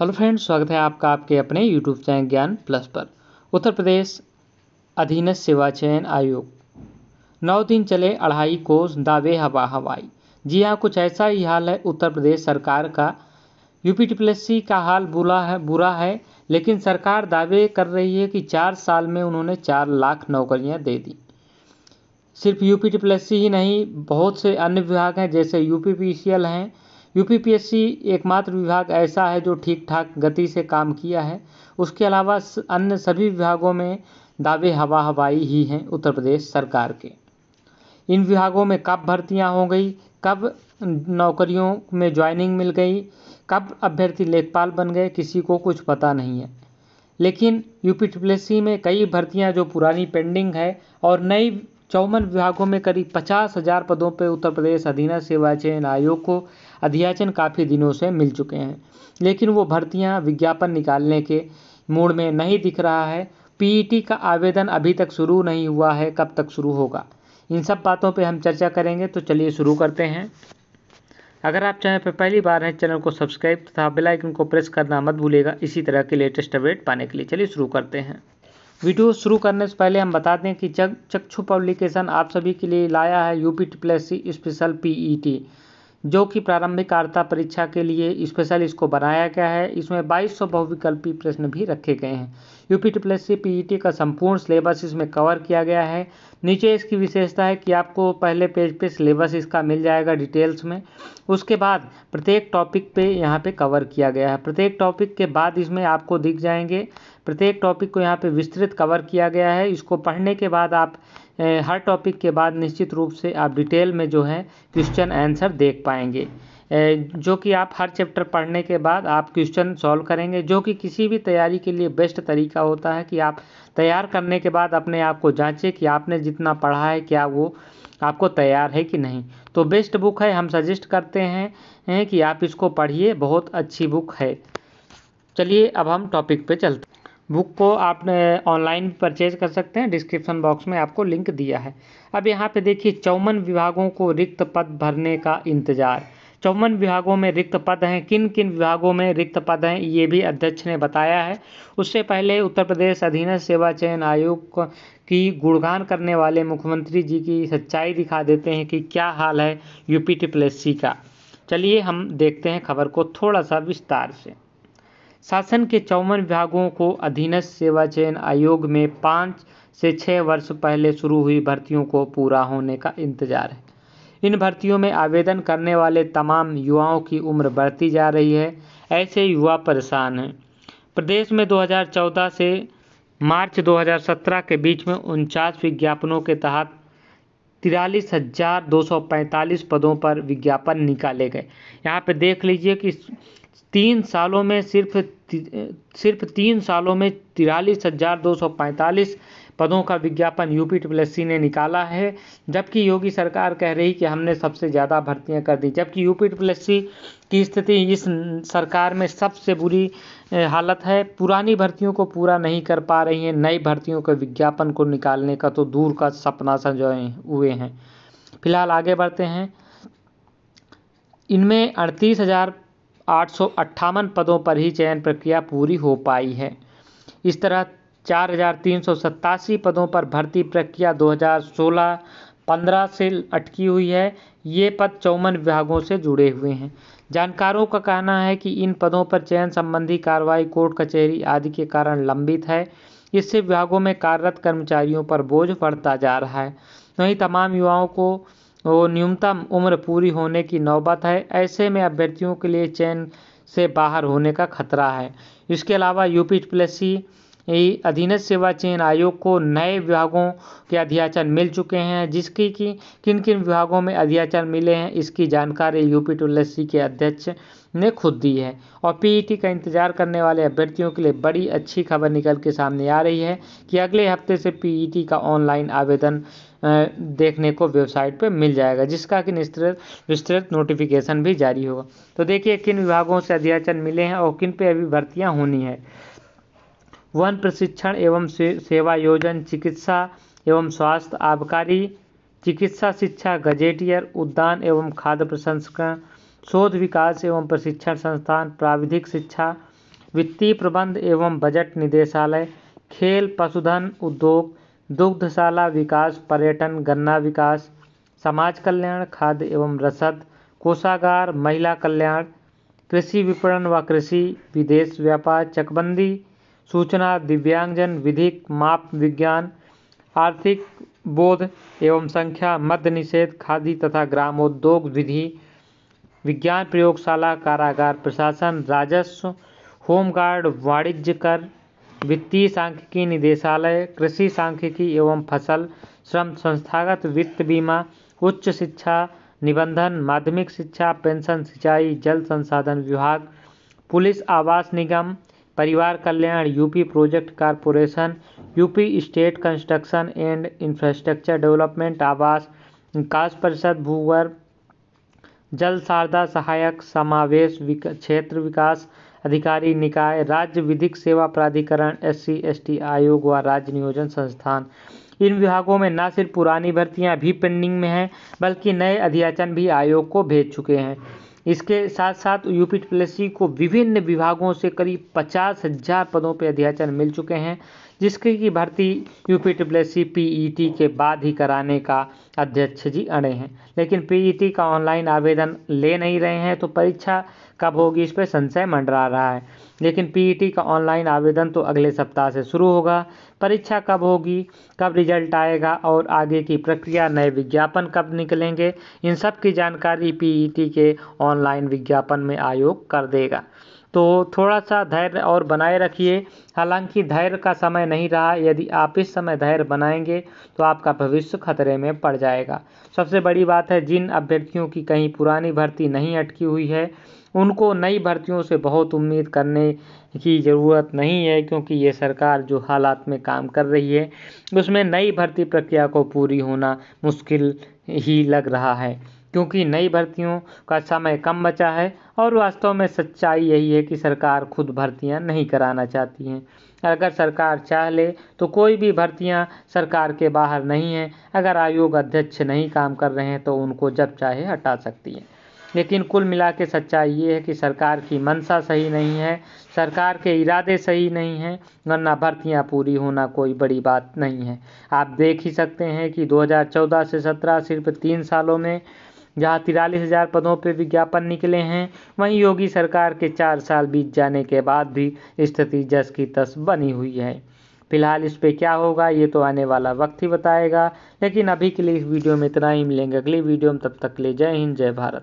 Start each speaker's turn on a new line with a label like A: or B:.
A: hello friends स्वागत है आपका आपके अपने यूट्यूब चैनल ज्ञान प्लस पर उत्तर प्रदेश अधीनस्थ सेवा चयन आयोग नौ दिन चले अढ़ाई कोस दावे हवा हवाई जी हाँ कुछ ऐसा ही हाल है उत्तर प्रदेश सरकार का यूपी टीपीएससी का हाल बुरा है बुरा है लेकिन सरकार दावे कर रही है कि चार साल में उन्होंने चार लाख नौकरियाँ दे दी सिर्फ यू ही नहीं बहुत से अन्य विभाग हैं जैसे यू हैं यूपीपीएससी एकमात्र विभाग ऐसा है जो ठीक ठाक गति से काम किया है उसके अलावा अन्य सभी विभागों में दावे हवा हवाई ही हैं उत्तर प्रदेश सरकार के इन विभागों में कब भर्तियां हो गई कब नौकरियों में ज्वाइनिंग मिल गई कब अभ्यर्थी लेखपाल बन गए किसी को कुछ पता नहीं है लेकिन यूपी में कई भर्तियां जो पुरानी पेंडिंग है और नई चौवन विभागों में करीब पचास हजार पदों पर उत्तर प्रदेश अधीन सेवा चयन आयोग को अध्याचन काफ़ी दिनों से मिल चुके हैं लेकिन वो भर्तियां विज्ञापन निकालने के मूड में नहीं दिख रहा है पीईटी e का आवेदन अभी तक शुरू नहीं हुआ है कब तक शुरू होगा इन सब बातों पे हम चर्चा करेंगे तो चलिए शुरू करते हैं अगर आप चैनल पर पहली बार हैं चैनल को सब्सक्राइब तथा बेल आइकन को प्रेस करना मत भूलिएगा इसी तरह के लेटेस्ट अपडेट पाने के लिए चलिए शुरू करते हैं वीडियो शुरू करने से पहले हम बता दें कि चक चक्षु पब्लिकेशन आप सभी के लिए लाया है UP T plus C special PET जो कि प्रारंभिक आर्ता परीक्षा के लिए स्पेशल इसको बनाया गया है इसमें बाईस सौ बहुविकल्पी प्रश्न भी रखे गए हैं यूपी ट्रिपलेसी पीईटी e का संपूर्ण सिलेबस इसमें कवर किया गया है नीचे इसकी विशेषता है कि आपको पहले पेज पे सिलेबस इसका मिल जाएगा डिटेल्स में उसके बाद प्रत्येक टॉपिक पे यहाँ पे कवर किया गया है प्रत्येक टॉपिक के बाद इसमें आपको दिख जाएंगे प्रत्येक टॉपिक को यहाँ पे विस्तृत कवर किया गया है इसको पढ़ने के बाद आप हर टॉपिक के बाद निश्चित रूप से आप डिटेल में जो है क्वेश्चन आंसर देख पाएंगे जो कि आप हर चैप्टर पढ़ने के बाद आप क्वेश्चन सॉल्व करेंगे जो कि किसी भी तैयारी के लिए बेस्ट तरीका होता है कि आप तैयार करने के बाद अपने आप को जांचें कि आपने जितना पढ़ा है क्या वो आपको तैयार है कि नहीं तो बेस्ट बुक है हम सजेस्ट करते हैं, कि आप इसको पढ़िए बहुत अच्छी बुक है चलिए अब हम टॉपिक पर चलते बुक को आप ऑनलाइन परचेज कर सकते हैं डिस्क्रिप्शन बॉक्स में आपको लिंक दिया है अब यहाँ पे देखिए चौवन विभागों को रिक्त पद भरने का इंतजार चौवन विभागों में रिक्त पद हैं किन किन विभागों में रिक्त पद हैं ये भी अध्यक्ष ने बताया है उससे पहले उत्तर प्रदेश अधीन सेवा चयन आयोग की गुणगान करने वाले मुख्यमंत्री जी की सच्चाई दिखा देते हैं कि क्या हाल है यूपी टी का चलिए हम देखते हैं खबर को थोड़ा सा विस्तार से शासन के चौवन विभागों को अधीनस्थ सेवा चयन आयोग में पाँच से छः वर्ष पहले शुरू हुई भर्तियों को पूरा होने का इंतजार है इन भर्तियों में आवेदन करने वाले तमाम युवाओं की उम्र बढ़ती जा रही है ऐसे युवा परेशान हैं प्रदेश में 2014 से मार्च 2017 के बीच में उनचास विज्ञापनों के तहत तिरालीस हज़ार दो सौ पैंतालीस पदों पर विज्ञापन निकाले गए यहाँ पर देख लीजिए कि तीन सालों में सिर्फ सिर्फ तीन सालों में तिरालीस हजार दो सौ पैंतालीस पदों का विज्ञापन यूपी ट्रिपल एस ने निकाला है जबकि योगी सरकार कह रही कि हमने सबसे ज़्यादा भर्तियां कर दी जबकि यूपी ट्रिपल एस की स्थिति इस सरकार में सबसे बुरी हालत है पुरानी भर्तियों को पूरा नहीं कर पा रही हैं नई भर्तियों के विज्ञापन को निकालने का तो दूर का सपना सजोए हुए हैं फिलहाल आगे बढ़ते हैं इनमें अड़तीस हज़ार आठ पदों पर ही चयन प्रक्रिया पूरी हो पाई है इस तरह चार पदों पर भर्ती प्रक्रिया 2016-15 से अटकी हुई है ये पद चौवन विभागों से जुड़े हुए हैं जानकारों का कहना है कि इन पदों पर चयन संबंधी कार्रवाई कोर्ट कचहरी आदि के कारण लंबित है इससे विभागों में कार्यरत कर्मचारियों पर बोझ बढ़ता जा रहा है वहीं तमाम युवाओं को वो न्यूनतम उम्र पूरी होने की नौबत है ऐसे में अभ्यर्थियों के लिए चयन से बाहर होने का खतरा है इसके अलावा यू पी सी यही अधीनस्थ सेवा चयन आयोग को नए विभागों के अध्याचन मिल चुके हैं जिसकी कि किन किन विभागों में अध्याचन मिले हैं इसकी जानकारी यूपी सी के अध्यक्ष ने खुद दी है और पीईटी e का इंतजार करने वाले अभ्यर्थियों के लिए बड़ी अच्छी खबर निकल के सामने आ रही है कि अगले हफ्ते से पीईटी e का ऑनलाइन आवेदन देखने को वेबसाइट पर मिल जाएगा जिसका कि निस्तृत विस्तृत नोटिफिकेशन भी जारी होगा तो देखिए किन विभागों से अध्याचन मिले हैं और किन पर अभी भर्तियाँ होनी है वन प्रशिक्षण एवं से, सेवा योजन चिकित्सा एवं स्वास्थ्य आबकारी चिकित्सा शिक्षा गजेटियर उद्यान एवं खाद्य प्रसंस्करण शोध विकास एवं प्रशिक्षण संस्थान प्राविधिक शिक्षा वित्तीय प्रबंध एवं बजट निदेशालय खेल पशुधन उद्योग दुग्धशाला विकास पर्यटन गन्ना विकास समाज कल्याण खाद्य एवं रसद कोषागार महिला कल्याण कृषि विपणन व कृषि विदेश व्यापार चकबंदी सूचना दिव्यांगजन विधिक माप विज्ञान आर्थिक बोध एवं संख्या मद्य निषेध खादी तथा ग्रामोद्योग विधि विज्ञान प्रयोगशाला कारागार प्रशासन राजस्व होमगार्ड वाणिज्य कर वित्तीय सांख्यिकी निदेशालय कृषि सांख्यिकी एवं फसल श्रम संस्थागत वित्त बीमा उच्च शिक्षा निबंधन माध्यमिक शिक्षा पेंशन सिंचाई जल संसाधन विभाग पुलिस आवास निगम परिवार कल्याण UP project corporation UP state construction and infrastructure development आवास विकास परिषद भूगर्भ जल शारदा सहायक समावेश विक, क्षेत्र विकास अधिकारी निकाय राज्य विधिक सेवा प्राधिकरण एस सी आयोग व राज्य नियोजन संस्थान इन विभागों में न सिर्फ पुरानी भर्तियां भी पेंडिंग में हैं बल्कि नए अध्याचन भी आयोग को भेज चुके हैं इसके साथ साथ यूपी ट्रिपल को विभिन्न विभागों से करीब पचास हजार पदों पर अध्याचन मिल चुके हैं जिसके की भर्ती U P W S C P E T के बाद ही कराने का अध्यक्ष जी अड़े हैं लेकिन पी ई टी का ऑनलाइन आवेदन ले नहीं रहे हैं तो परीक्षा कब होगी इस पर संशय मंडरा रहा है लेकिन टी e का ऑनलाइन आवेदन तो अगले सप्ताह से शुरू होगा परीक्षा कब होगी कब रिजल्ट आएगा और आगे की प्रक्रिया नए विज्ञापन कब निकलेंगे इन सब की जानकारी टी e के ऑनलाइन विज्ञापन में आयोग कर देगा तो थोड़ा सा धैर्य और बनाए रखिए हालांकि धैर्य का समय नहीं रहा यदि आप इस समय धैर्य बनाएंगे तो आपका भविष्य खतरे में पड़ जाएगा सबसे बड़ी बात है जिन अभ्यर्थियों की कहीं पुरानी भर्ती नहीं अटकी हुई है उनको नई भर्तियों से बहुत उम्मीद करने की ज़रूरत नहीं है क्योंकि ये सरकार जो हालात में काम कर रही है उसमें नई भर्ती प्रक्रिया को पूरी होना मुश्किल ही लग रहा है क्योंकि नई भर्तियों का समय कम बचा है और वास्तव में सच्चाई यही है कि सरकार खुद भर्तियां नहीं कराना चाहती हैं अगर सरकार चाह ले तो कोई भी भर्तियां सरकार के बाहर नहीं हैं अगर आयोग अध्यक्ष नहीं काम कर रहे हैं तो उनको जब चाहे हटा सकती हैं लेकिन कुल मिला के सच्चाई ये है कि सरकार की मंशा सही नहीं है सरकार के इरादे सही नहीं हैं वरना भर्तियां पूरी होना कोई बड़ी बात नहीं है आप देख ही सकते हैं कि 2014 से 17 सिर्फ तीन सालों में जहां तिरालीस हजार पदों पर विज्ञापन निकले हैं वहीं योगी सरकार के चार साल बीत जाने के बाद भी स्थिति जस की तस बनी हुई है फिलहाल इस पे क्या होगा ये तो आने वाला वक्त ही बताएगा लेकिन अभी के लिए इस वीडियो में इतना ही मिलेंगे अगली वीडियो में तब तक ले जय हिंद जय भारत